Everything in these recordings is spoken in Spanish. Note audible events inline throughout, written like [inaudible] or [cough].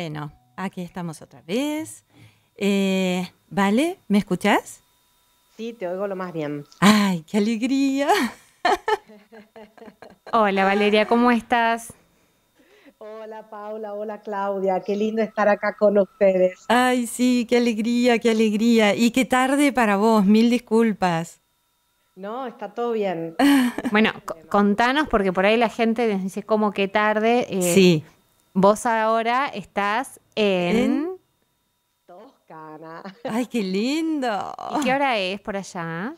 Bueno, aquí estamos otra vez. Eh, vale, ¿me escuchás? Sí, te oigo lo más bien. ¡Ay, qué alegría! [laughs] Hola Valeria, ¿cómo estás? Hola Paula, hola Claudia, qué lindo estar acá con ustedes. Ay, sí, qué alegría, qué alegría. Y qué tarde para vos, mil disculpas. No, está todo bien. [laughs] Bueno, contanos porque por ahí la gente dice como qué tarde. Eh, sí. Vos ahora estás en... Toscana. [laughs] ¡Ay, qué lindo! ¿Y qué hora es por allá?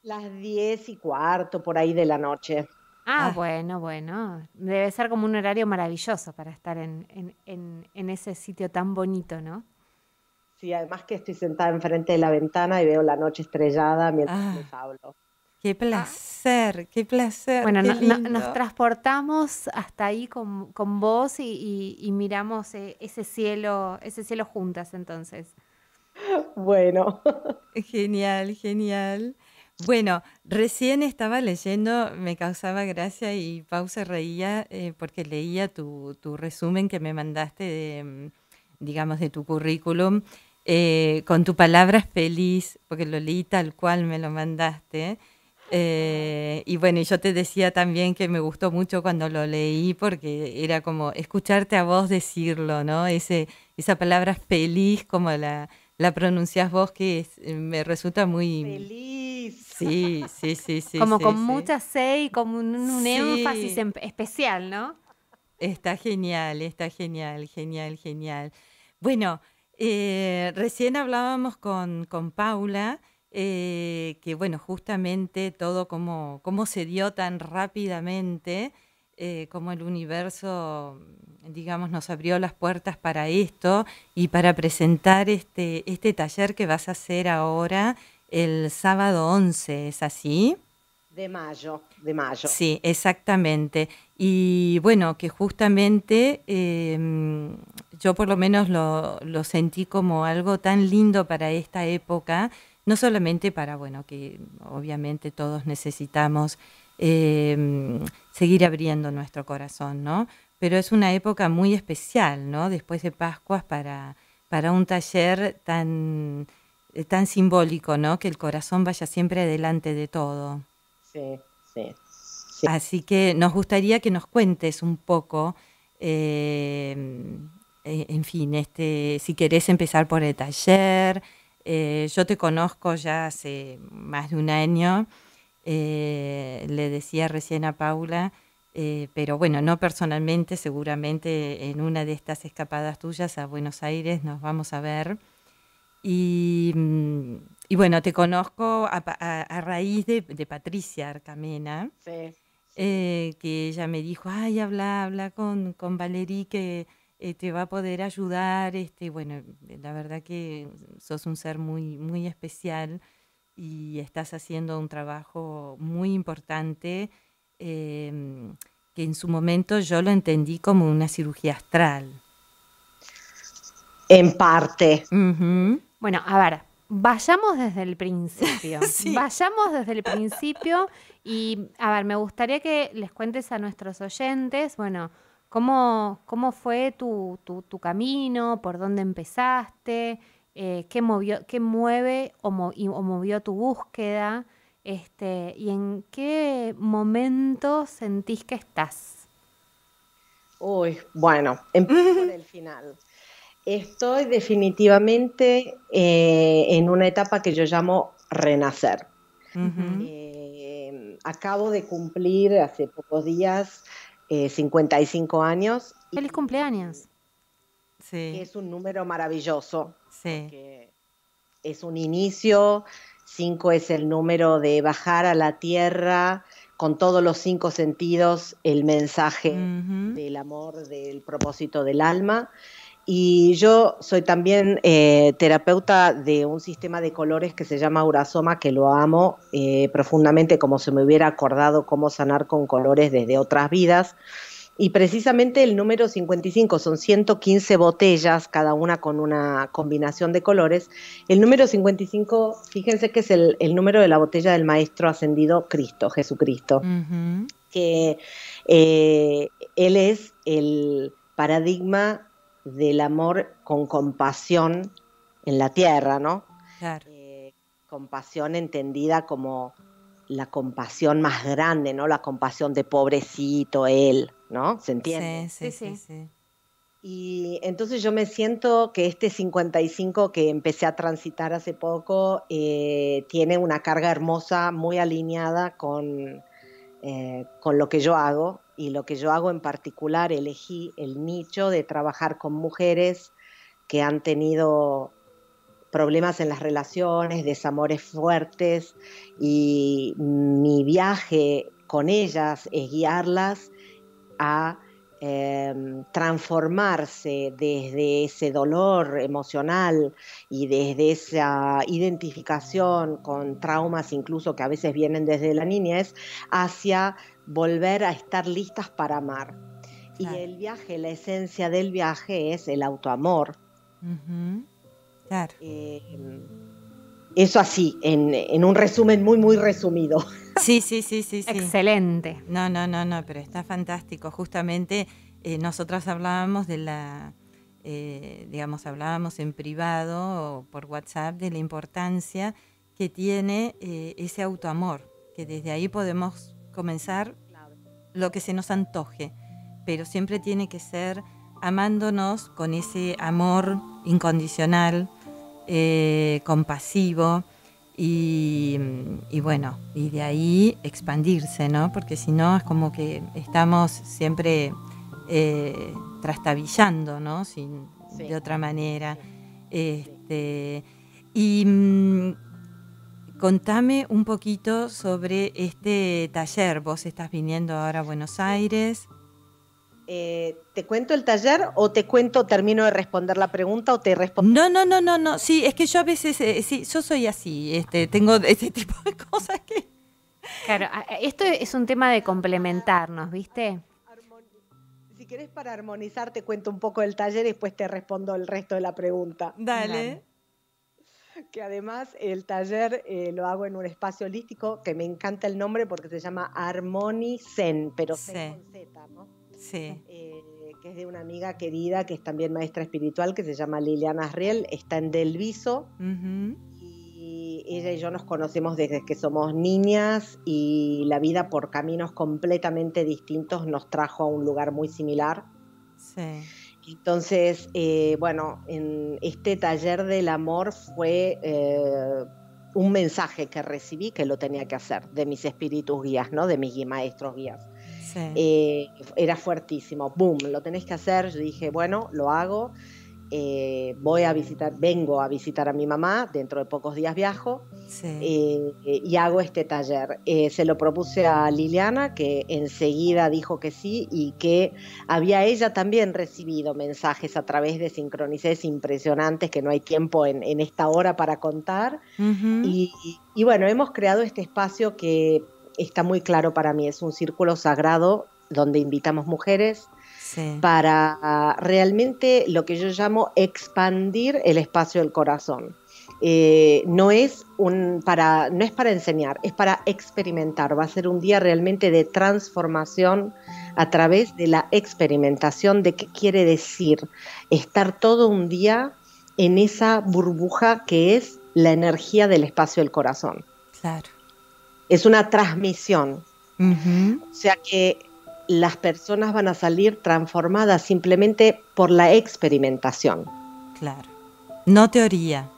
Las diez y cuarto, por ahí de la noche. Ah, ah. bueno, bueno. Debe ser como un horario maravilloso para estar en, en, ese sitio tan bonito, ¿no? Sí, además que estoy sentada enfrente de la ventana y veo la noche estrellada mientras ah. les hablo. Qué placer, qué placer. Bueno, nos transportamos hasta ahí con, vos y, miramos eh, ese cielo, ese cielo juntas entonces. Bueno. Genial, genial. Bueno, recién estaba leyendo, me causaba gracia y pausa reía eh, porque leía tu, resumen que me mandaste de, mm, digamos, de tu currículum. Eh, con tu palabras feliz, porque lo leí tal cual me lo mandaste. Eh, y bueno, yo te decía también que me gustó mucho cuando lo leí porque era como escucharte a vos decirlo, ¿no? Ese, esa palabra feliz, como la, la pronunciás vos, que eh, me resulta muy... Feliz. Sí, sí, sí, sí. Como con mucha C y con un, énfasis especial, ¿no? Está genial, está genial, genial, genial. Bueno, eh, recién hablábamos con Paula. Eh, que bueno, justamente todo como, se dio tan rápidamente, eh, como el universo, digamos, nos abrió las puertas para esto y para presentar este, este taller que vas a hacer ahora el sábado 11, ¿es así? De mayo, de mayo. Sí, exactamente. Y bueno, que justamente em, yo por lo menos lo, lo, sentí como algo tan lindo para esta época, no solamente para, bueno, que obviamente todos necesitamos em, seguir abriendo nuestro corazón, ¿no? Pero es una época muy especial, ¿no? Después de Pascuas para, para un taller tan, eh, tan simbólico, ¿no? Que el corazón vaya siempre adelante de todo. Sí, sí. Así que nos gustaría que nos cuentes un poco, em, e, en fin, este, si querés empezar por el taller, eh, yo te conozco ya hace más de un año, eh, le decía recién a Paula, eh, pero bueno, no personalmente, seguramente en una de estas escapadas tuyas a Buenos Aires nos vamos a ver. Y, mm, bueno, te conozco a, raíz de, Patricia Arcamena, que ella me dijo, ay, habla, habla con, con Valerie que eh, te va a poder ayudar. Este, bueno, la verdad que sos un ser muy, muy especial y estás haciendo un trabajo muy importante em, que en su momento yo lo entendí como una cirugía astral. En parte. Bueno, a ver, Vayamos desde el principio. [laughs] Vayamos desde el principio y, a ver, me gustaría que les cuentes a nuestros oyentes, bueno, ¿Cómo, fue tu, camino? ¿Por dónde empezaste? Eh, ¿qué, movió, mueve o, movió tu búsqueda? Este, ¿Y en qué momento sentís que estás? Uy, bueno, [laughs] empiezo por el final. Estoy definitivamente eh, en una etapa que yo llamo renacer. Eh, acabo de cumplir hace pocos días eh, 55 años. Feliz cumpleaños. Sí. es un número maravilloso. Sí. es un inicio, cinco es el número de bajar a la tierra con todos los cinco sentidos el mensaje del amor, del propósito del alma. Y yo soy también eh, terapeuta de un sistema de colores que se llama Urasoma, que lo amo eh, profundamente, como se me hubiera acordado cómo sanar con colores desde otras vidas. Y precisamente el número 55, son 115 botellas, cada una con una combinación de colores. El número 55, fíjense que es el, número de la botella del Maestro Ascendido Cristo, Jesucristo, que eh, él es el paradigma del amor con compasión en la tierra, ¿no? Claro. Eh, compasión entendida como la compasión más grande, ¿no? La compasión de pobrecito, él, ¿no? ¿Se entiende? Sí, sí, sí. Y entonces yo me siento que este 55 que empecé a transitar hace poco eh, tiene una carga hermosa, muy alineada con, eh, con lo que yo hago y lo que yo hago en particular, elegí el nicho de trabajar con mujeres que han tenido problemas en las relaciones, desamores fuertes y mi viaje con ellas es guiarlas a Em, transformarse desde ese dolor emocional y desde esa identificación con traumas incluso que a veces vienen desde la niñez hacia volver a estar listas para amar. Y el viaje, la esencia del viaje es el autoamor. Em, eso así, en un resumen muy, muy resumido. Sí, sí, sí, sí, Excelente. No, no, no, no, pero está fantástico. Justamente nosotros eh, nosotras hablábamos de la, eh, digamos, hablábamos en privado o por WhatsApp de la importancia que tiene eh, ese autoamor, que desde ahí podemos comenzar lo que se nos antoje, pero siempre tiene que ser amándonos con ese amor incondicional, compasivo y, bueno, y de ahí expandirse, ¿no? Porque si no es como que estamos siempre eh, trastabillando, ¿no? De otra manera. Este, y mm, contame un poquito sobre este taller. Vos estás viniendo ahora a Buenos Aires eh, ¿te cuento el taller o te cuento, termino de responder la pregunta o te respondo? No, no, no, no, no. Sí, es que yo a veces, eh, sí, yo soy así, este, tengo ese [laughs] tipo de cosas que. Claro, esto es un tema de complementarnos, ¿viste? Si querés para armonizar, te cuento un poco del taller y después te respondo el resto de la pregunta. Dale. Que además el taller eh, lo hago en un espacio holístico que me encanta el nombre porque se llama Armoni Zen, pero Zen con Z, ¿no? Sí. Eh, que es de una amiga querida que es también maestra espiritual, que se llama Liliana Riel, está en Delviso. Y ella y yo nos conocemos desde que somos niñas y la vida por caminos completamente distintos nos trajo a un lugar muy similar. Entonces, eh, bueno, en este taller del amor fue eh, un mensaje que recibí que lo tenía que hacer de mis espíritus guías, ¿no? De mis maestros guías eh, era fuertísimo. ¡Boom! Lo tenés que hacer. Yo dije, bueno, lo hago. Eh, voy a visitar, vengo a visitar a mi mamá, dentro de pocos días viajo eh, y hago este taller. se lo propuse a Liliana, que enseguida dijo que sí y que había ella también recibido mensajes a través de sincronices impresionantes que no hay tiempo en, esta hora para contar. y, y bueno, hemos creado este espacio que está muy claro para mí, es un círculo sagrado donde invitamos mujeres para ah, realmente lo que yo llamo expandir el espacio del corazón. Eh, no, es un, para, no es para enseñar, es para experimentar. Va a ser un día realmente de transformación a través de la experimentación de qué quiere decir estar todo un día en esa burbuja que es la energía del espacio del corazón. Claro es una transmisión. O sea que las personas van a salir transformadas simplemente por la experimentación. Claro. No teoría.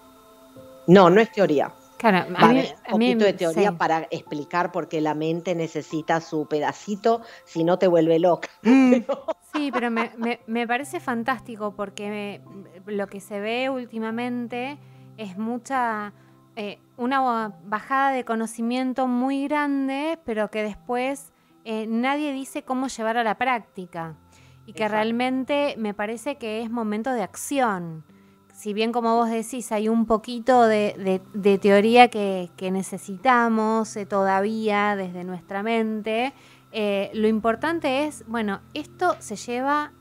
No, no es teoría. Claro, a mí, un poquito de teoría para explicar por qué la mente necesita su pedacito, si no te vuelve loca. Mm. [laughs] Sí, pero me, me, parece fantástico porque lo que se ve últimamente es mucha eh, una bajada de conocimiento muy grande, pero que después eh, nadie dice cómo llevar a la práctica. Y que realmente me parece que es momento de acción. Si bien como vos decís, hay un poquito de, teoría que, necesitamos eh, todavía desde nuestra mente, lo importante es, bueno, esto se lleva,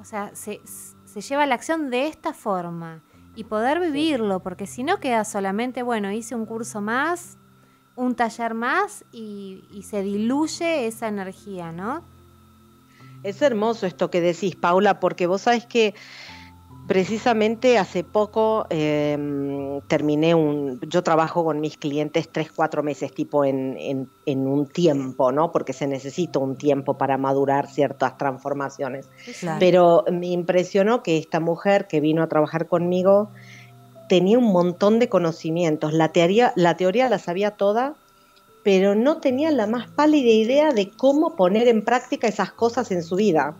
o sea, se, se lleva a la acción de esta forma y poder vivirlo, porque si no queda solamente, bueno, hice un curso más, un taller más y, se diluye esa energía, ¿no? Es hermoso esto que decís, Paula, porque vos sabés que Precisamente hace poco em, terminé un... Yo trabajo con mis clientes tres, cuatro meses, tipo en, un tiempo, ¿no? Porque se necesita un tiempo para madurar ciertas transformaciones. Pero me impresionó que esta mujer que vino a trabajar conmigo tenía un montón de conocimientos. La teoría la, teoría la sabía toda, pero no tenía la más pálida idea de cómo poner en práctica esas cosas en su vida.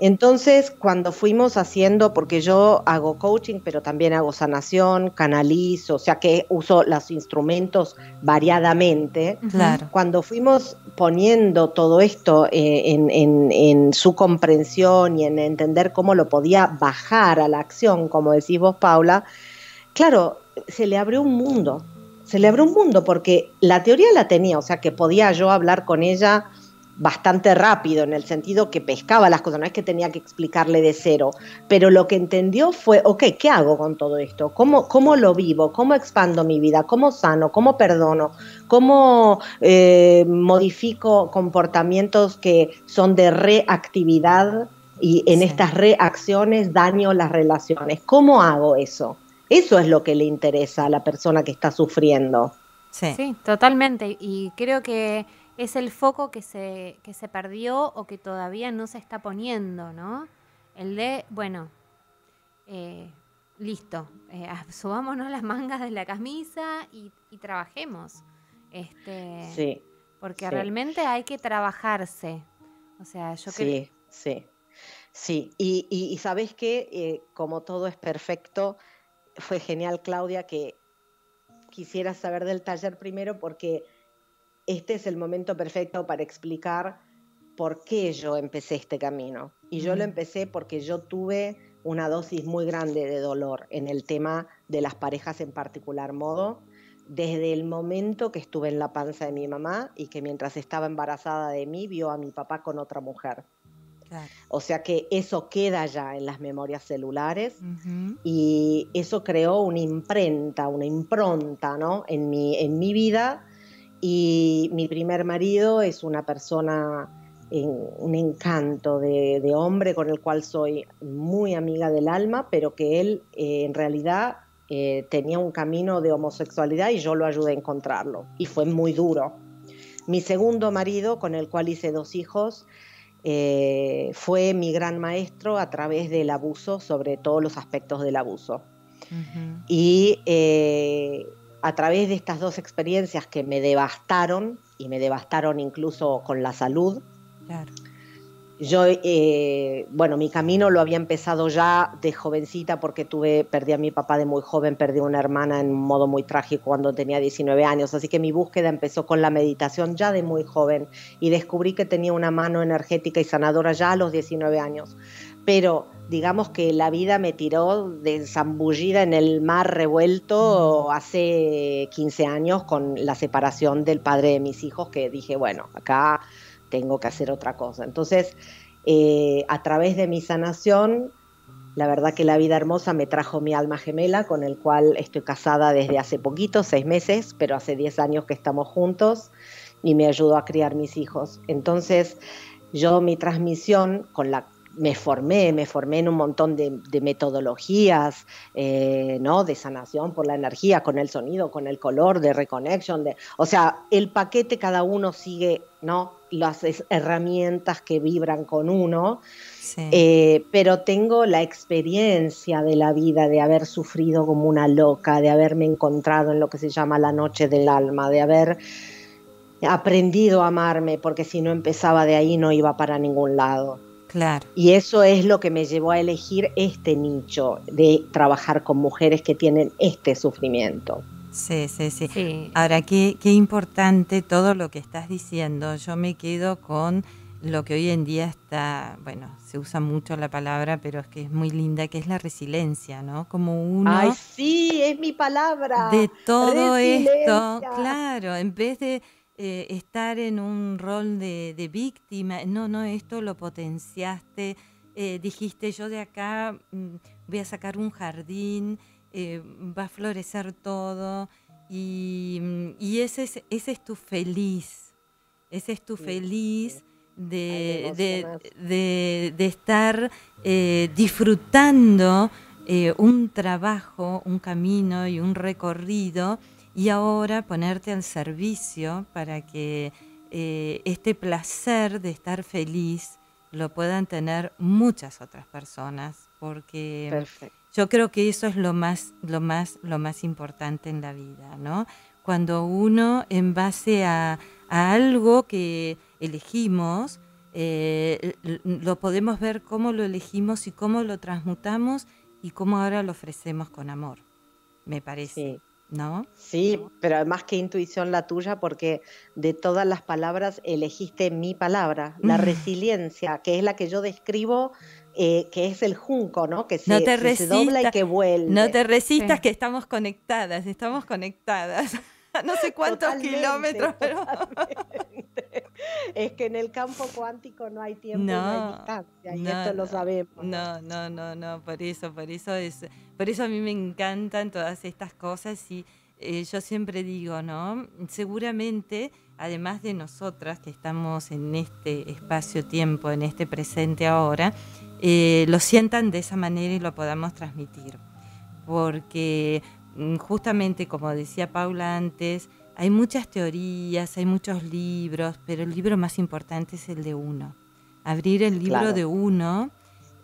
Entonces, cuando fuimos haciendo, porque yo hago coaching, pero también hago sanación, canalizo, o sea que uso los instrumentos variadamente, cuando fuimos poniendo todo esto eh, en, en su comprensión y en entender cómo lo podía bajar a la acción, como decís vos, Paula, claro, se le abrió un mundo se le abrió un mundo porque la teoría la tenía, o sea que podía yo hablar con ella bastante rápido, en el sentido que pescaba las cosas, no es que tenía que explicarle de cero, pero lo que entendió fue, ok, ¿qué hago con todo esto? ¿Cómo, cómo lo vivo? ¿Cómo expando mi vida? ¿Cómo sano? ¿Cómo perdono? ¿Cómo eh, modifico comportamientos que son de reactividad y en estas reacciones daño las relaciones? ¿Cómo hago eso? Eso es lo que le interesa a la persona que está sufriendo. sí totalmente. Y creo que es el foco que se, se perdió o que todavía no se está poniendo, ¿no? El de, bueno, eh, listo, eh, [laughs] subámonos las mangas de la camisa y, trabajemos. Este, sí. Porque realmente hay que trabajarse. O sea, yo creo. Sí, sí. Sí, y, y, sabes que, eh, como todo es perfecto, fue genial, Claudia, que quisiera saber del taller primero porque este es el momento perfecto para explicar por qué yo empecé este camino. Y yo lo empecé porque yo tuve una dosis muy grande de dolor en el tema de las parejas en particular modo, desde el momento que estuve en la panza de mi mamá y que mientras estaba embarazada de mí vio a mi papá con otra mujer. O sea que eso queda ya en las memorias celulares y eso creó una imprenta, una impronta ¿no? en, mi, en mi vida y mi primer marido es una persona, en, un encanto de, hombre con el cual soy muy amiga del alma, pero que él eh, en realidad eh, tenía un camino de homosexualidad y yo lo ayudé a encontrarlo. Y fue muy duro. Mi segundo marido, con el cual hice dos hijos, eh, fue mi gran maestro a través del abuso, sobre todos los aspectos del abuso. Y a través de estas dos experiencias que me devastaron y me devastaron incluso con la salud. Yo, eh, bueno, mi camino lo había empezado ya de jovencita porque tuve, perdí a mi papá de muy joven, perdí a una hermana en un modo muy trágico cuando tenía 19 años, así que mi búsqueda empezó con la meditación ya de muy joven y descubrí que tenía una mano energética y sanadora ya a los 19 años pero digamos que la vida me tiró de zambullida en el mar revuelto mm. hace 15 años con la separación del padre de mis hijos, que dije, bueno, acá tengo que hacer otra cosa. Entonces, eh, a través de mi sanación, la verdad que la vida hermosa me trajo mi alma gemela, con el cual estoy casada desde hace poquito, seis meses, pero hace 10 años que estamos juntos y me ayudó a criar mis hijos. Entonces, yo mi transmisión con la me formé, me formé en un montón de, metodologías, eh, ¿no? De sanación por la energía, con el sonido, con el color, de reconnection, de, o sea, el paquete cada uno sigue, ¿no? Las herramientas que vibran con uno, eh, pero tengo la experiencia de la vida, de haber sufrido como una loca, de haberme encontrado en lo que se llama la noche del alma, de haber aprendido a amarme, porque si no empezaba de ahí no iba para ningún lado. Y eso es lo que me llevó a elegir este nicho de trabajar con mujeres que tienen este sufrimiento. Sí, sí, sí. Ahora, qué, importante todo lo que estás diciendo. Yo me quedo con lo que hoy en día está, bueno, se usa mucho la palabra, pero es que es muy linda, que es la resiliencia, ¿no? Como uno... ¡Ay, sí! Es mi palabra. De todo esto, claro, en vez de eh, estar en un rol de, víctima. No, no, esto lo potenciaste. Eh, dijiste, yo de acá mm, voy a sacar un jardín, eh, va a florecer todo. Y, mm, ese, es, tu feliz. Ese es tu feliz. De, estar disfrutando un trabajo, un camino y un recorrido y ahora ponerte al servicio para que eh, este placer de estar feliz lo puedan tener muchas otras personas, porque yo creo que eso es lo más, lo más, lo más importante en la vida, ¿no? Cuando uno en base a, algo que elegimos, eh, lo podemos ver cómo lo elegimos y cómo lo transmutamos y cómo ahora lo ofrecemos con amor, me parece. ¿no? Sí, pero además qué intuición la tuya, porque de todas las palabras elegiste mi palabra, la mm. resiliencia, que es la que yo describo, eh, que es el junco, ¿no? Que se, dobla y que vuelve. No te resistas, que estamos conectadas, estamos conectadas. [laughs] no sé cuántos kilómetros. Pero... Es que en el campo cuántico no hay tiempo, no, hay distancia, y esto lo sabemos. No, no, no, no, por eso, por eso es, por eso a mí me encantan todas estas cosas y eh, yo siempre digo, ¿no? Seguramente, además de nosotras que estamos en este espacio-tiempo, en este presente ahora, eh, lo sientan de esa manera y lo podamos transmitir. Porque Mm, justamente como decía Paula antes, hay muchas teorías, hay muchos libros, pero el libro más importante es el de uno. Abrir el libro de uno,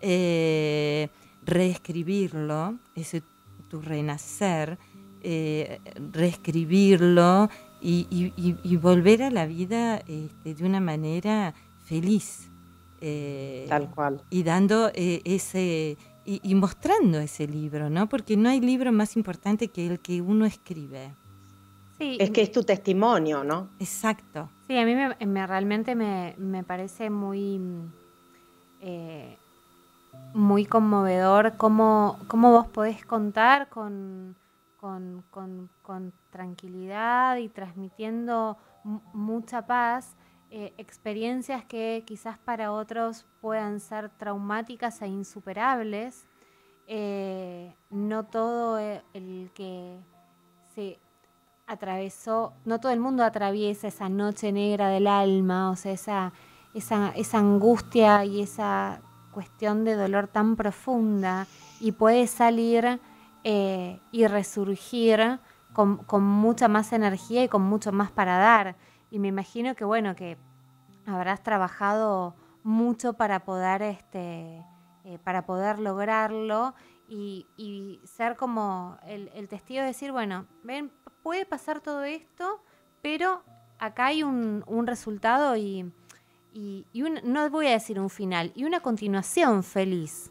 eh, reescribirlo, ese tu renacer, eh, reescribirlo y, volver a la vida este, de una manera feliz. Eh, Tal cual. Y dando ese y, mostrando ese libro, ¿no? Porque no hay libro más importante que el que uno escribe. Sí. Es que es tu testimonio, ¿no? Exacto. Sí, a mí me, realmente me, parece muy, eh, muy conmovedor cómo, cómo, vos podés contar con tranquilidad y transmitiendo mucha paz eh, experiencias que quizás para otros puedan ser traumáticas e insuperables. Eh, no todo eh, el que se atravesó, no todo el mundo atraviesa esa noche negra del alma, o sea, esa, esa, angustia y esa cuestión de dolor tan profunda y puede salir y resurgir con, mucha más energía y con mucho más para dar y me imagino que bueno, que habrás trabajado mucho para poder este eh, para poder lograrlo y, ser como el, testigo de decir, bueno, ven, puede pasar todo esto, pero acá hay un, resultado y, y, no voy a decir un final, y una continuación feliz.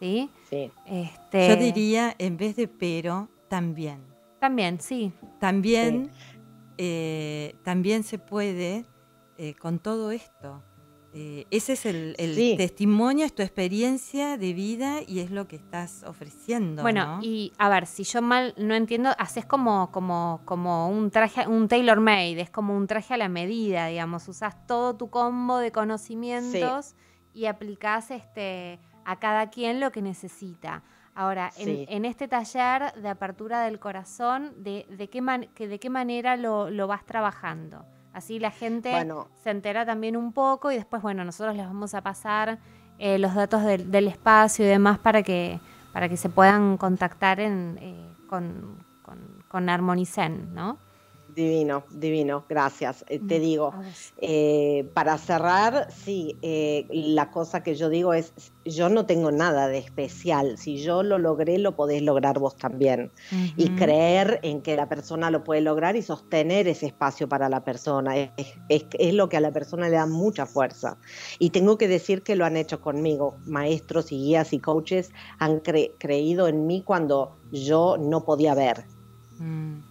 ¿Sí? sí. Este Yo diría, en vez de pero, también. También, sí. También eh, también se puede eh, con todo esto. Eh, ese es el, testimonio, es tu experiencia de vida y es lo que estás ofreciendo. Bueno, y a ver, si yo mal no entiendo, haces como, como, como un traje, un tailor made, es como un traje a la medida, digamos, usas todo tu combo de conocimientos y aplicas este, a cada quien lo que necesita. Ahora, en, este taller de apertura del corazón, ¿de, qué, de qué manera lo, vas trabajando? Así la gente se entera también un poco y después, bueno, nosotros les vamos a pasar eh, los datos del, del, espacio y demás para que, para que se puedan contactar eh, con, con, con ¿no? Divino, divino, gracias. Eh, te mm, digo, eh, para cerrar, sí, eh, la cosa que yo digo es, yo no tengo nada de especial, si yo lo logré, lo podés lograr vos también. Y creer en que la persona lo puede lograr y sostener ese espacio para la persona, es, lo que a la persona le da mucha fuerza. Y tengo que decir que lo han hecho conmigo, maestros y guías y coaches han creído en mí cuando yo no podía ver. Mm.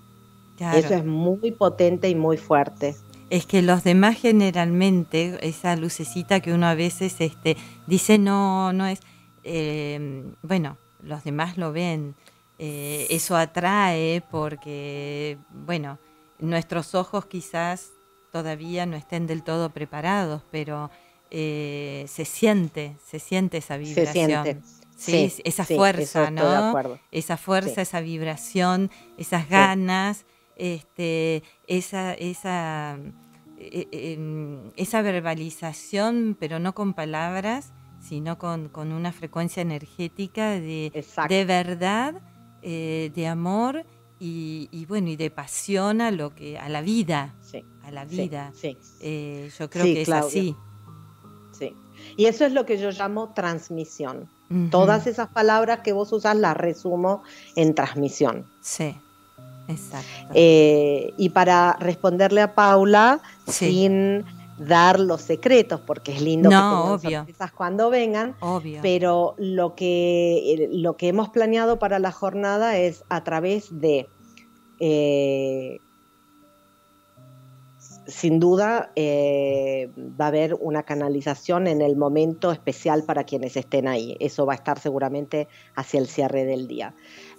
Eso es muy potente y muy fuerte. Es que los demás generalmente, esa lucecita que uno a veces este, dice no, no es, em, bueno, los demás lo ven, eh, eso atrae porque, bueno, nuestros ojos quizás todavía no estén del todo preparados, pero eh, se siente, se siente esa vibración. Sí, esa, fuerza, ¿no? esa fuerza, Esa vibración, esas ganas este, esa, eh, eh, esa, verbalización, pero no con palabras, sino con, una frecuencia energética de, de verdad, eh, de amor y, bueno, y de pasión a lo que, a la vida. A la vida. yo creo que es así. Sí. Y eso es lo que yo llamo transmisión. Todas esas palabras que vos usas las resumo en transmisión. Sí. Eh, y para responderle a Paula, sin dar los secretos, porque es lindo que tengan cuando vengan, pero lo que, lo que hemos planeado para la jornada es a través de eh, sin duda eh, va a haber una canalización en el momento especial para quienes estén ahí. Eso va a estar seguramente hacia el cierre del día.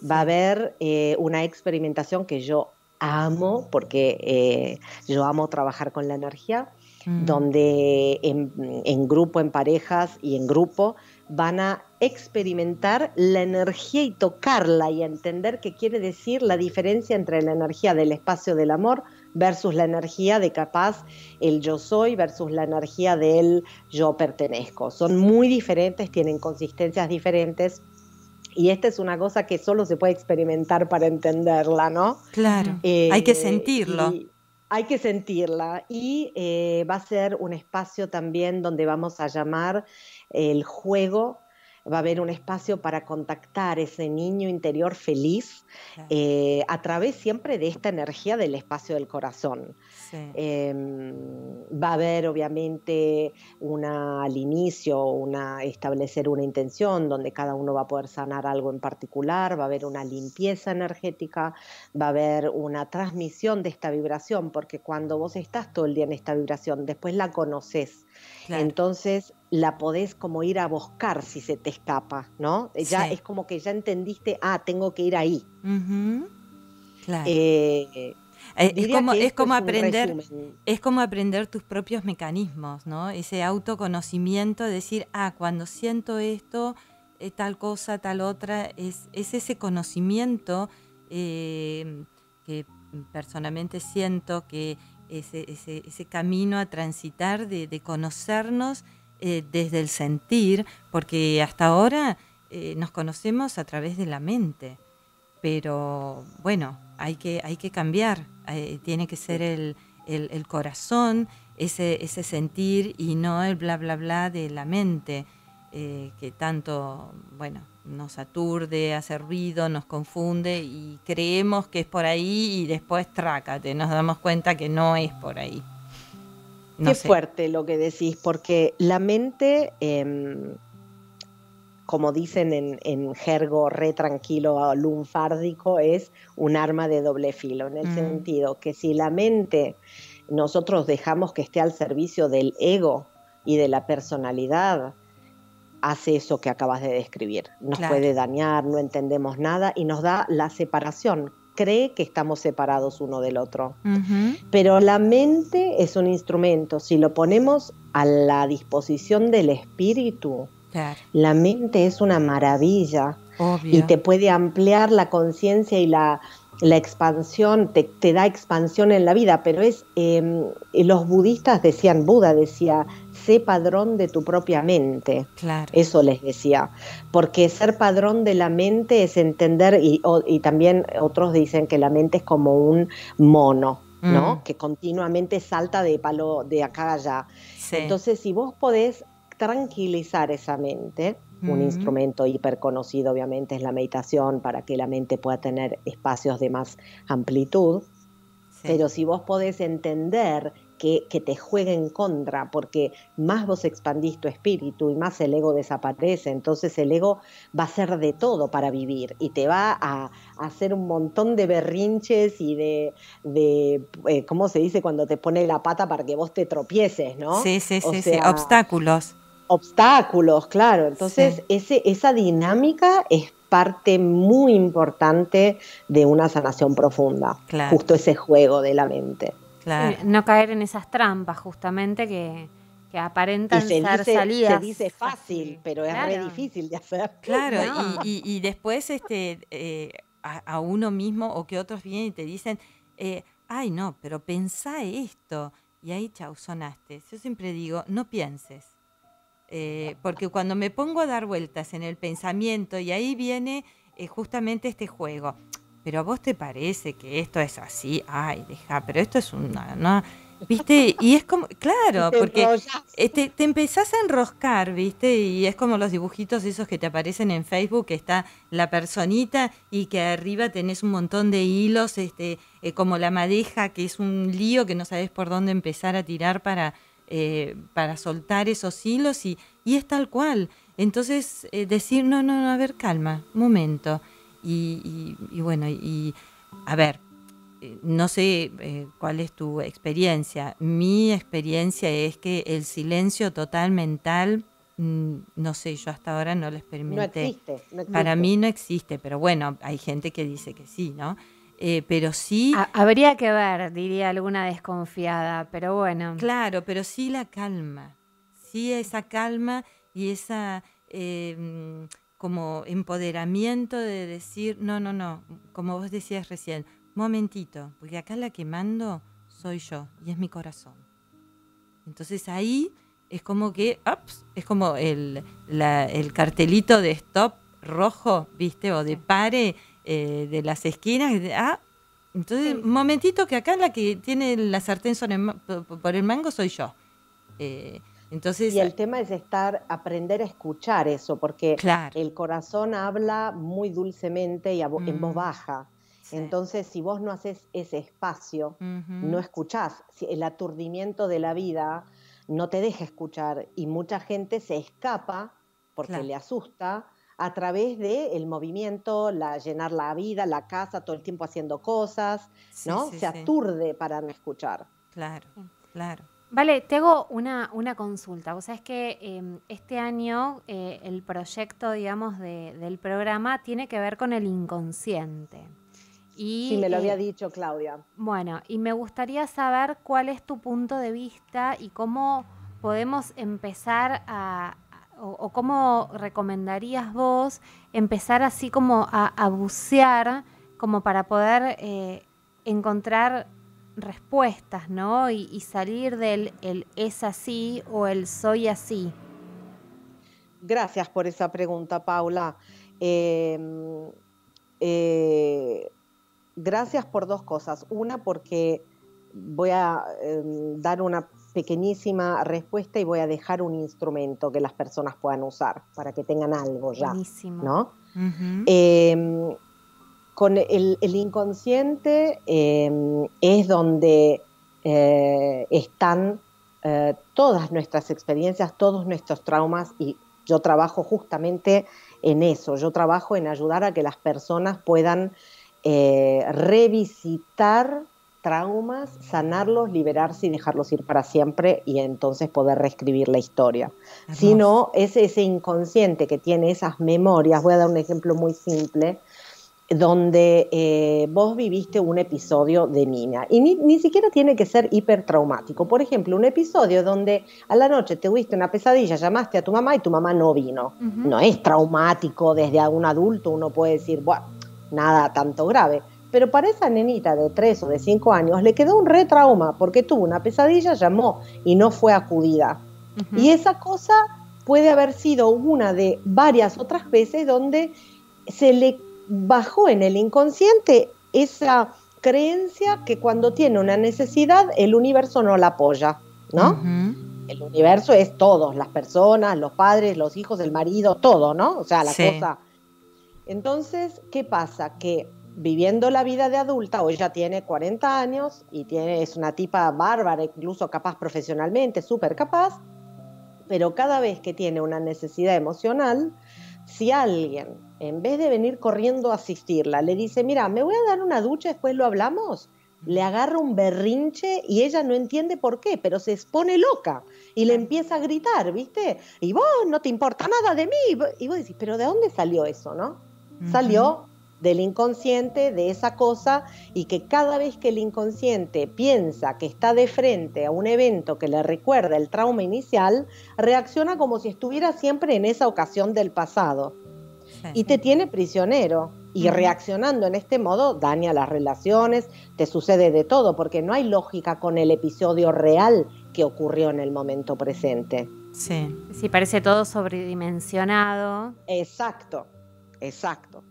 Va a haber eh, una experimentación que yo amo, porque eh, yo amo trabajar con la energía, mm. donde en grupo, en parejas y en grupo van a experimentar la energía y tocarla y entender qué quiere decir la diferencia entre la energía del espacio del amor, versus la energía de capaz el yo soy versus la energía del yo pertenezco. Son muy diferentes, tienen consistencias diferentes. Y esta es una cosa que solo se puede experimentar para entenderla, ¿no? Claro. Eh, hay que sentirlo. hay que sentirla y eh, va a ser un espacio también donde vamos a llamar el juego va a haber un espacio para contactar ese niño interior feliz eh, a través siempre de esta energía del espacio del corazón. Em, va a haber obviamente una, al inicio, una, establecer una intención donde cada uno va a poder sanar algo en particular, va a haber una limpieza energética, va a haber una transmisión de esta vibración, porque cuando vos estás todo el día en esta vibración, después la conoces. Entonces la podés como ir a buscar si se te escapa, ¿no? Eh, ya es como que ya entendiste, ah, tengo que ir ahí. Claro. Eh, eh, es como, aprender, es como aprender tus propios mecanismos, ¿no? Ese autoconocimiento, decir, ah, cuando siento esto, tal cosa, tal otra, es, ese conocimiento que personalmente siento que ese, ese, camino a transitar de, de conocernos eh, desde el sentir, porque hasta ahora eh, nos conocemos a través de la mente, pero bueno, hay que, hay que cambiar, eh, tiene que ser el, el, corazón, ese, ese, sentir y no el bla, bla, bla de la mente, que tanto, bueno, nos aturde, hace ruido, nos confunde y creemos que es por ahí y después trácate, nos damos cuenta que no es por ahí. Qué fuerte lo que decís, porque la mente, em, como dicen en, jergo re tranquilo lunfárdico, es un arma de doble filo, en el mm. sentido que si la mente nosotros dejamos que esté al servicio del ego y de la personalidad, hace eso que acabas de describir. Nos puede dañar, no entendemos nada y nos da la separación cree que estamos separados uno del otro. Pero la mente es un instrumento, si lo ponemos a la disposición del espíritu, la mente es una maravilla y te puede ampliar la conciencia y la, expansión, te, da expansión en la vida, pero es, em, los budistas decían, Buda decía, sé padrón de tu propia mente. Claro. Eso les decía. Porque ser padrón de la mente es entender, y, también otros dicen que la mente es como un mono, ¿no? Mm. Que continuamente salta de palo de acá a allá. Entonces, si vos podés tranquilizar esa mente, un mm. instrumento hiperconocido obviamente es la meditación para que la mente pueda tener espacios de más amplitud, pero si vos podés entender que, te juegue en contra, porque más vos expandís tu espíritu y más el ego desaparece. Entonces el ego va a ser de todo para vivir y te va a, hacer un montón de berrinches y de, de eh, ¿cómo se dice? Cuando te pone la pata para que vos te tropieces, ¿no? Sí, sí, sí, obstáculos. Obstáculos, claro. Entonces ese, esa dinámica es parte muy importante de una sanación profunda, justo ese juego de la mente. Eh, no caer en esas trampas justamente que, aparentan ser salidas. Se dice fácil, pero es re difícil de hacer. Claro, y, después este, eh, a, uno mismo o que otros vienen y te dicen, eh, ay no, pero pensá esto. Y ahí chau, Yo siempre digo, no pienses. porque cuando me pongo a dar vueltas en el pensamiento y ahí viene justamente este juego pero a vos te parece que esto es así, ay, deja, pero esto es una... ¿no? ¿Viste? Y es como, claro, [laughs] porque eh, te, te, empezás a enroscar, ¿viste? Y es como los dibujitos esos que te aparecen en Facebook, que está la personita y que arriba tenés un montón de hilos, este, eh, como la madeja, que es un lío que no sabes por dónde empezar a tirar para, eh, para soltar esos hilos y, y es tal cual. Entonces, decir, no, no, no, a ver, calma, momento. Y, bueno, y a ver, eh, no sé eh, cuál es tu experiencia. Mi experiencia es que el silencio total mental, mm, no sé, yo hasta ahora no lo experimenté. No existe, Para mí no existe, pero bueno, hay gente que dice que sí, ¿no? Eh, pero sí... habría que ver, diría alguna desconfiada, pero bueno. Claro, pero sí la calma, sí esa calma y esa como empoderamiento de decir, no, no, no, como vos decías recién, momentito, porque acá la que mando soy yo y es mi corazón. Entonces ahí es como que, ups, es como el, cartelito de stop rojo, ¿viste? O de pare eh, de las esquinas. Ah, entonces, momentito que acá la que tiene la sartén por el mango soy yo. Eh, y el tema es estar, aprender a escuchar eso, porque el corazón habla muy dulcemente y en voz mm. baja. Entonces, si vos no haces ese espacio, no escuchás. El aturdimiento de la vida no te deja escuchar y mucha gente se escapa porque le asusta a través del movimiento, la, llenar la vida, la casa, todo el tiempo haciendo cosas, ¿no? se aturde para no escuchar. Claro, claro. Vale, te hago una, una consulta. sea, es que em, este año eh, el proyecto, digamos, del programa tiene que ver con el inconsciente. Y, sí, me lo había eh, dicho Claudia. Bueno, y me gustaría saber cuál es tu punto de vista y cómo podemos empezar a, o, cómo recomendarías vos empezar así como a, a bucear, como para poder eh, encontrar respuestas, ¿no? Y, salir del el es así o el soy así. Gracias por esa pregunta, Paula. Em, eh, gracias por dos cosas. Una, porque voy a em, dar una pequeñísima respuesta y voy a dejar un instrumento que las personas puedan usar para que tengan algo ya. Buenísimo. ¿no? con el, inconsciente eh, es donde eh, están eh, todas nuestras experiencias, todos nuestros traumas y yo trabajo justamente en eso, yo trabajo en ayudar a que las personas puedan revisitar traumas, sanarlos, liberarse y dejarlos ir para siempre y entonces poder reescribir la historia. Si no, es ese inconsciente que tiene esas memorias, voy a dar un ejemplo muy simple, donde eh, vos viviste un episodio de niña. Y ni, siquiera tiene que ser hipertraumático. Por ejemplo, un episodio donde a la noche te tuviste una pesadilla, llamaste a tu mamá y tu mamá no vino. No es traumático desde un adulto, uno puede decir, bueno, nada tanto grave. Pero para esa nenita de 3 o de 5 años le quedó un re trauma porque tuvo una pesadilla, llamó y no fue acudida. Y esa cosa puede haber sido una de varias otras veces donde se le bajó en el inconsciente esa creencia que cuando tiene una necesidad el universo no la apoya, ¿no? El universo es todos, las personas, los padres, los hijos, el marido, todo, ¿no? O sea, la cosa. Entonces, ¿qué pasa? Que viviendo la vida de adulta, hoy ya tiene 40 años y tiene, es una tipa bárbara, incluso capaz profesionalmente, súper capaz, pero cada vez que tiene una necesidad emocional, si alguien, en vez de venir corriendo a asistirla, le dice, mira, me voy a dar una ducha, después lo hablamos, le agarra un berrinche y ella no entiende por qué, pero se expone loca y le empieza a gritar, ¿viste? Y vos no te importa nada de mí. Y vos decís, pero ¿de dónde salió eso, no? Salió del inconsciente de esa cosa y que cada vez que el inconsciente piensa que está de frente a un evento que le recuerda el trauma inicial, reacciona como si estuviera siempre en esa ocasión del pasado y te tiene prisionero. Y reaccionando en este modo daña las relaciones, te sucede de todo, porque no hay lógica con el episodio real que ocurrió en el momento presente. Sí. Sí, parece todo sobredimensionado. Exacto, exacto.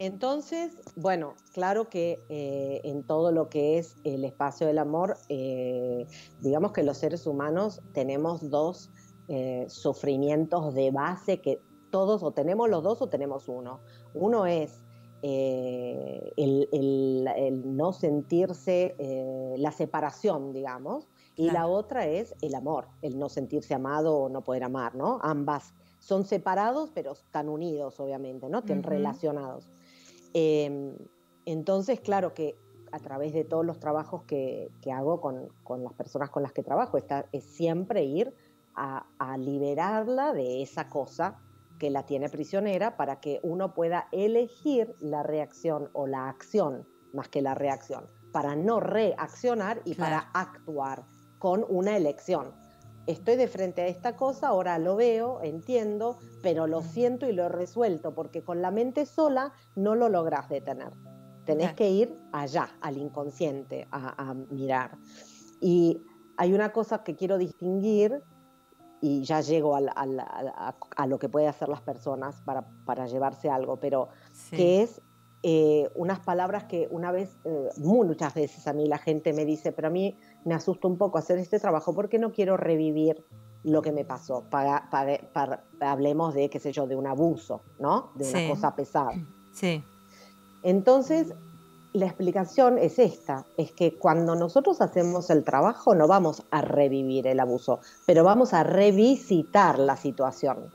Entonces, bueno, claro que eh, en todo lo que es el espacio del amor, eh, digamos que los seres humanos tenemos dos eh, sufrimientos de base que todos o tenemos los dos o tenemos uno. Uno es el, no sentirse, la separación, digamos, y la otra es el amor, el no sentirse amado o no poder amar, ¿no? Ambas son separados, pero están unidos, obviamente, ¿no? Están relacionados. Em, entonces, claro que a través de todos los trabajos que, hago con, las personas con las que trabajo, es siempre ir a, liberarla de esa cosa que la tiene prisionera para que uno pueda elegir la reacción o la acción, más que la reacción, para no reaccionar y para actuar con una elección estoy de frente a esta cosa, ahora lo veo, entiendo, pero lo siento y lo he resuelto, porque con la mente sola no lo logras detener. Tenés que ir allá, al inconsciente, a, mirar. Y hay una cosa que quiero distinguir y ya llego a, lo que pueden hacer las personas para, llevarse algo, pero que es eh, unas palabras que una vez, eh, muchas veces a mí la gente me dice, pero a mí me asusta un poco hacer este trabajo porque no quiero revivir lo que me pasó. hablemos de, qué sé yo, de un abuso, ¿no? De una cosa pesada. Sí. Entonces, la explicación es esta, es que cuando nosotros hacemos el trabajo no vamos a revivir el abuso, pero vamos a revisitar la situación.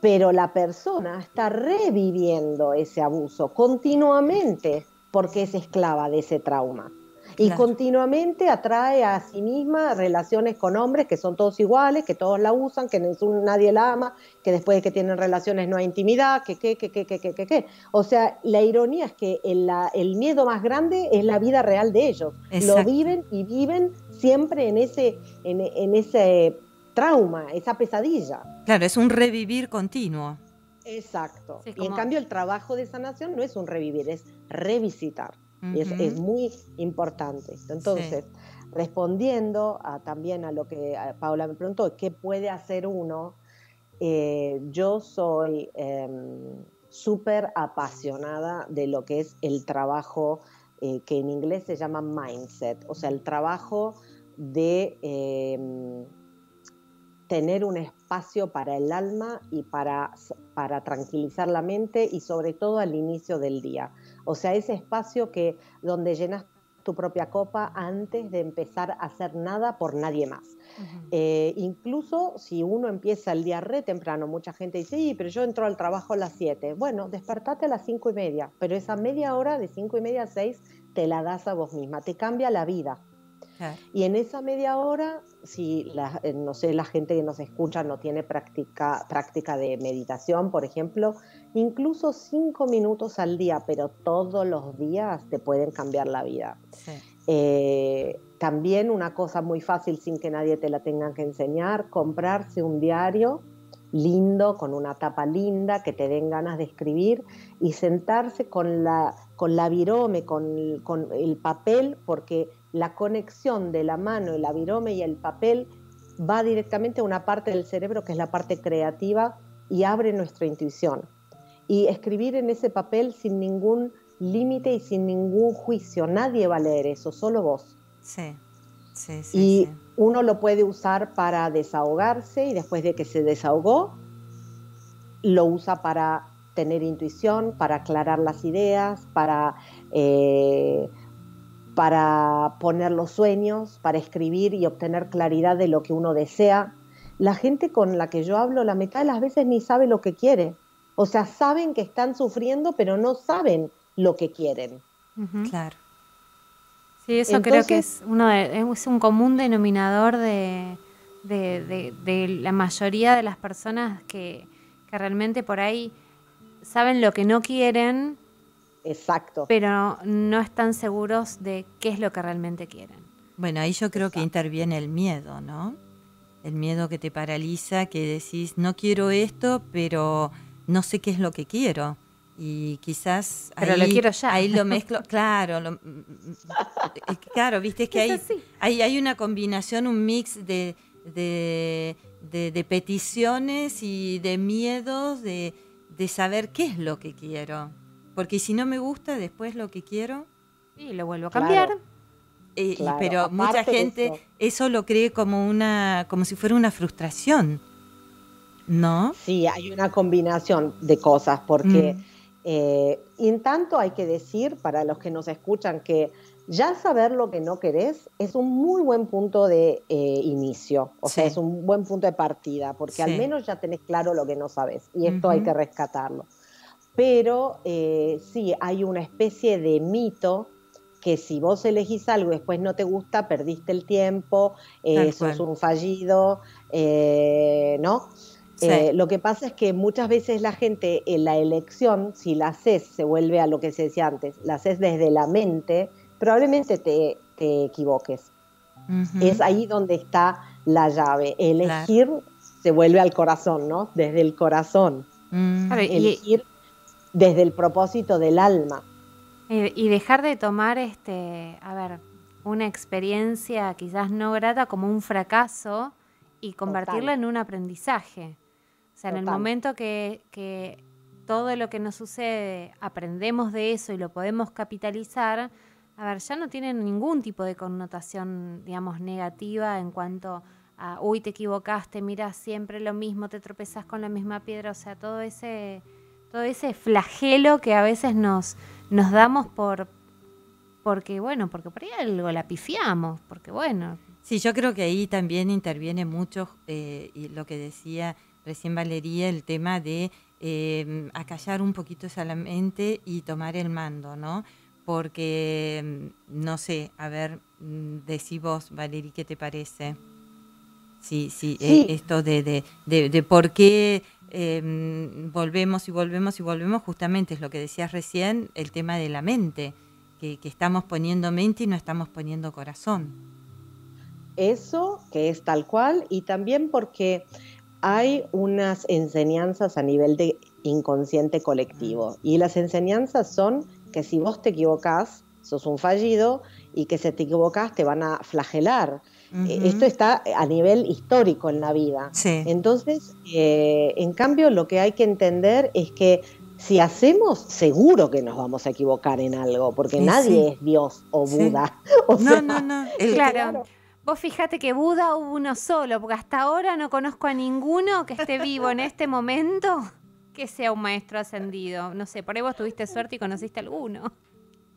Pero la persona está reviviendo ese abuso continuamente porque es esclava de ese trauma y continuamente atrae a sí misma relaciones con hombres que son todos iguales, que todos la usan, que nadie la ama, que después de que tienen relaciones no hay intimidad, que qué, que, qué, que, qué, que, qué. O sea, la ironía es que el, miedo más grande es la vida real de ellos. Lo viven y viven siempre en ese, en, ese trauma, esa pesadilla. Claro, es un revivir continuo. Exacto. Y en cambio el trabajo de sanación no es un revivir, es revisitar es, muy importante. Entonces, respondiendo también a lo que Paula me preguntó, ¿qué puede hacer uno? Eh, yo soy em, súper apasionada de lo que es el trabajo eh, que en inglés se llama mindset, o sea, el trabajo de em, tener un espacio para el alma y para tranquilizar la mente y sobre todo al inicio del día. O sea, ese espacio que donde llenas tu propia copa antes de empezar a hacer nada por nadie más. Eh, incluso si uno empieza el día re temprano, mucha gente dice, pero yo entro al trabajo a las 7. Bueno, despertate a las 5 y media, pero esa media hora de 5 y media a 6 te la das a vos misma, te cambia la vida. Y en esa media hora, si la, eh, no sé, la gente que nos escucha no tiene práctica, práctica de meditación, por ejemplo, incluso cinco minutos al día, pero todos los días te pueden cambiar la vida. Eh, también una cosa muy fácil sin que nadie te la tenga que enseñar, comprarse un diario lindo, con una tapa linda, que te den ganas de escribir y sentarse con la, con la virome, con, con el papel, porque la conexión de la mano, el virome y el papel va directamente a una parte del cerebro que es la parte creativa y abre nuestra intuición. Y escribir en ese papel sin ningún límite y sin ningún juicio, nadie va a leer eso, solo vos. Sí, sí, sí. Y uno lo puede usar para desahogarse y después de que se desahogó, lo usa para tener intuición, para aclarar las ideas, para eh, para poner los sueños, para escribir y obtener claridad de lo que uno desea. La gente con la que yo hablo la mitad de las veces ni sabe lo que quiere. O sea, saben que están sufriendo, pero no saben lo que quieren. Claro. Sí, eso creo que es, un común denominador de, la mayoría de las personas que realmente por ahí saben lo que no quieren, Exacto. Pero no están seguros de qué es lo que realmente quieren. Bueno, ahí yo creo que interviene el miedo, ¿no? El miedo que te paraliza, que decís, no quiero esto, pero no sé qué es lo que quiero. Y quizás ahí, lo, quiero ahí lo mezclo, claro, mm, mm, claro, viste que hay, hay, una combinación, un mix de, peticiones y de miedos, de, de saber qué es lo que quiero. Porque si no me gusta, después lo que quiero... Y lo vuelvo a cambiar. Eh, pero mucha gente eso. lo cree como una como si fuera una frustración no sí hay una combinación de cosas porque mm. eh, en tanto hay que decir para los que nos escuchan que ya saber lo que no querés es un muy buen punto de eh, inicio, o sea, es un buen punto de partida, porque al menos ya tenés claro lo que no sabes, y esto hay que rescatarlo. Pero eh, sí, hay una especie de mito que si vos elegís algo y después no te gusta, perdiste el tiempo, sos un fallido, eh, ¿no? Eh, lo que pasa es que muchas veces la gente en la elección, si la haces, se vuelve a lo que se decía antes, la haces desde la mente, probablemente te, te equivoques. Es ahí donde está la llave. Elegir se vuelve al corazón, ¿no? Desde el corazón. Mm. Elegir desde el propósito del alma. Y dejar de tomar este, a ver, una experiencia quizás no grata como un fracaso y convertirla en un aprendizaje. O sea, en el momento que, todo lo que nos sucede aprendemos de eso y lo podemos capitalizar, a ver, ya no tiene ningún tipo de connotación, digamos, negativa en cuanto a, uy, te equivocaste, mira siempre lo mismo, te tropezás con la misma piedra, o sea, todo ese ese flagelo que a veces nos, nos damos por, porque bueno, porque por ahí algo la pifiamos, porque bueno. Sí, yo creo que ahí también interviene mucho eh, lo que decía recién Valeria, el tema de em, acallar un poquito esa mente y tomar el mando, ¿no? Porque, em, no sé, a ver, mm, decí vos, Valeria, ¿qué te parece? Sí, sí, eh, esto de por qué Em, volvemos y volvemos y volvemos, justamente es lo que decías recién, el tema de la mente, que, que estamos poniendo mente y no estamos poniendo corazón. Eso que es tal cual y también porque hay unas enseñanzas a nivel de inconsciente colectivo ah. y las enseñanzas son que si vos te equivocás, sos un fallido y que si te equivocás te van a flagelar esto está a nivel histórico en la vida. Entonces, eh, en cambio, lo que hay que entender es que si hacemos, seguro que nos vamos a equivocar en algo, porque nadie es Dios o Buda. [laughs] O sea, no, no, no. claro. Vos fijate que Buda hubo uno solo, porque hasta ahora no conozco a ninguno que esté vivo en este momento que sea un maestro ascendido. No sé, por ahí vos tuviste suerte y conociste alguno.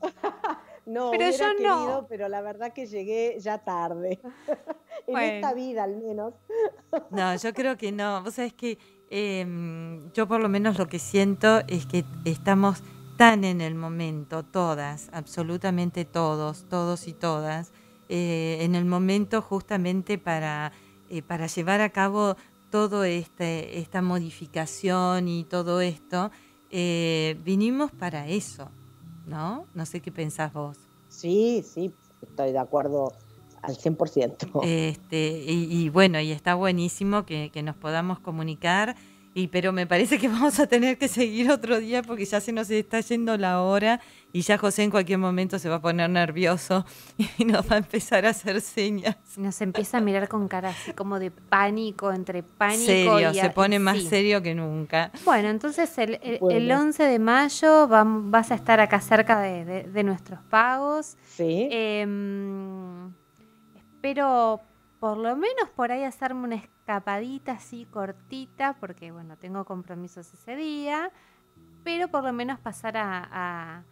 [laughs] No, pero yo no. pero la verdad que llegué ya tarde. [laughs] en esta vida al menos. no, yo creo que no. O sea, es que em, yo por lo menos lo que siento es que estamos tan en el momento, todas, absolutamente todos, todos y todas, eh, en el momento justamente para, eh, para llevar a cabo toda este, esta modificación y todo esto, eh, vinimos para eso ¿no? No sé qué pensás vos. Sí, sí, estoy de acuerdo al 100%. Este, y, y bueno, y está buenísimo que, que nos podamos comunicar. Y, pero me parece que [laughs] vamos a tener que seguir otro día porque ya se nos está yendo la hora y ya José en cualquier momento se va a poner nervioso [laughs] y nos va a empezar a hacer señas. Nos empieza a mirar con cara así como de pánico, entre pánico serio, se pone más serio que nunca. Bueno, entonces el, 11 de mayo vas a estar acá cerca de, nuestros pagos. Sí. Em, espero por lo menos por ahí hacerme una escapadita así cortita, porque bueno, tengo compromisos ese día, pero por lo menos pasar a,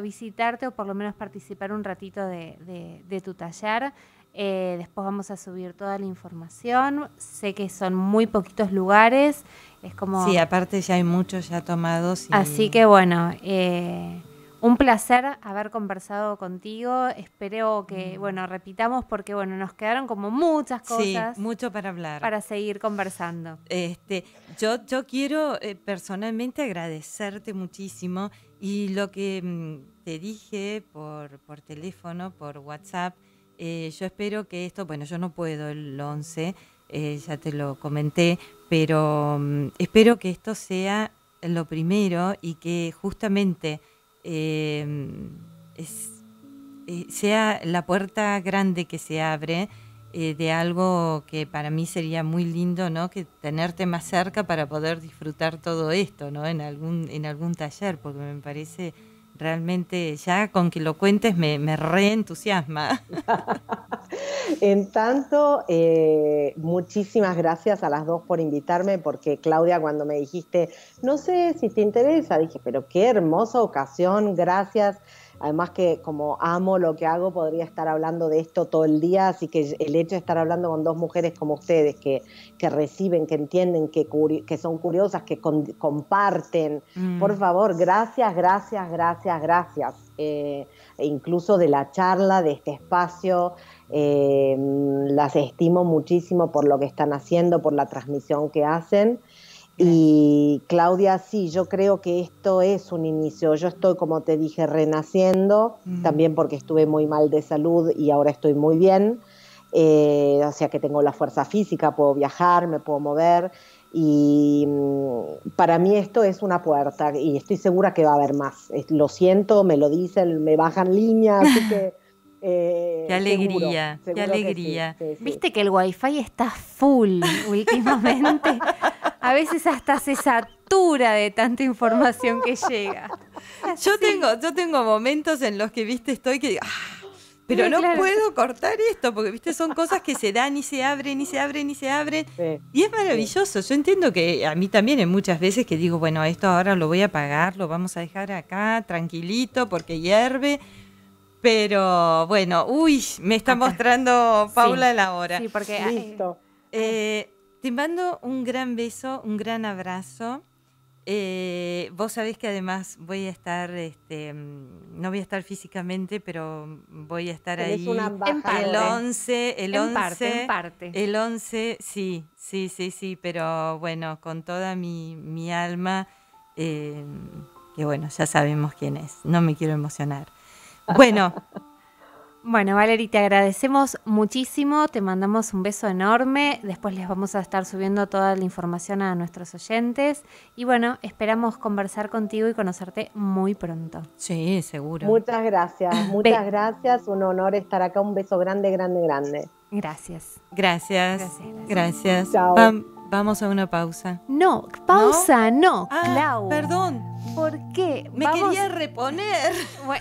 visitarte o por lo menos participar un ratito de, tu taller. Eh, después vamos a subir toda la información. Sé que son muy poquitos lugares. Es como. Sí, aparte ya hay muchos ya tomados. Así que bueno, eh, un placer haber conversado contigo. Espero que, mm. bueno, repitamos porque, bueno, nos quedaron como muchas cosas. mucho para hablar. Para seguir conversando. Este, yo, yo quiero eh, personalmente agradecerte muchísimo y lo que mm, te dije por, por teléfono, por WhatsApp, eh, yo espero que esto, bueno, yo no puedo el 11, eh, ya te lo comenté, pero mm, espero que esto sea lo primero y que justamente Em, eh, sea la puerta grande que se abre eh, de algo que para mí sería muy lindo, ¿no? Que tenerte más cerca para poder disfrutar todo esto, ¿no? En algún, en algún taller, porque me parece realmente ya con que lo cuentes me, reentusiasma. [laughs] en tanto, eh, muchísimas gracias a las dos por invitarme, porque Claudia, cuando me dijiste, no sé si te interesa, dije, pero qué hermosa ocasión, gracias. Además que como amo lo que hago, podría estar hablando de esto todo el día, así que el hecho de estar hablando con dos mujeres como ustedes, que, que reciben, que entienden, que, son curiosas, que comparten, mm. por favor, gracias, gracias, gracias, gracias. Eh, incluso de la charla, de este espacio, eh, las estimo muchísimo por lo que están haciendo, por la transmisión que hacen. Y Claudia, sí, yo creo que esto es un inicio. Yo estoy, como te dije, renaciendo, mm. también porque estuve muy mal de salud y ahora estoy muy bien. Eh, o sea que tengo la fuerza física, puedo viajar, me puedo mover. Y mm, para mí esto es una puerta y estoy segura que va a haber más. Lo siento, me lo dicen, me bajan líneas, así [laughs] que eh, qué alegría, qué alegría. Viste que el wifi está full [laughs] últimamente. A veces hasta se satura de tanta información que llega. Yo tengo, yo tengo momentos en los que viste estoy que ah, pero no puedo cortar esto, porque viste, son cosas que se dan y se abren y se abren y se abren. y es maravilloso. Yo entiendo que a mí también hay muchas veces que digo, bueno, esto ahora lo voy a apagar, lo vamos a dejar acá, tranquilito, porque hierve pero bueno, uy, me está [laughs] mostrando Paula la hora. Sí, porque. Listo. Eh, te mando un gran beso, un gran abrazo. Eh, vos sabés que además voy a estar, este, no voy a estar físicamente, pero voy a estar ahí. el 11, el 11. El 11, sí, sí, sí, sí, pero bueno, con toda mi, mi alma, eh, que bueno, ya sabemos quién es, no me quiero emocionar. Bueno, bueno, te agradecemos muchísimo, te mandamos un beso enorme, después les vamos a estar subiendo toda la información a nuestros oyentes y bueno, esperamos conversar contigo y conocerte muy pronto. Sí, seguro. Muchas gracias, muchas gracias, un honor estar acá, un beso grande, grande, grande. Gracias. Gracias. Gracias. Chao. Vamos a una pausa. No, pausa, no, ah, Clau. Perdón. ¿Por qué? Me quería reponer.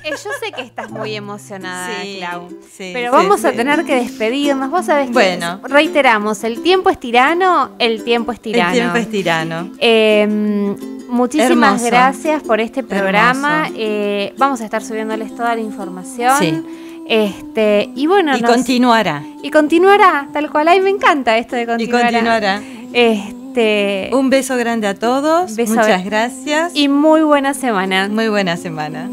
Eh, yo sé que estás muy emocionada, Clau. Sí, pero vamos a tener que despedirnos. Vos sabés que bueno. reiteramos, el tiempo es tirano, el tiempo es tirano. El tiempo es tirano. Em, muchísimas gracias por este programa. Eh, vamos a estar subiéndoles toda la información. Este, y bueno, y continuará. Y continuará, tal cual. Ay, me encanta esto de continuar. Y continuará. Este, un beso grande a todos. Muchas gracias. Y muy buena semana. Muy buena semana.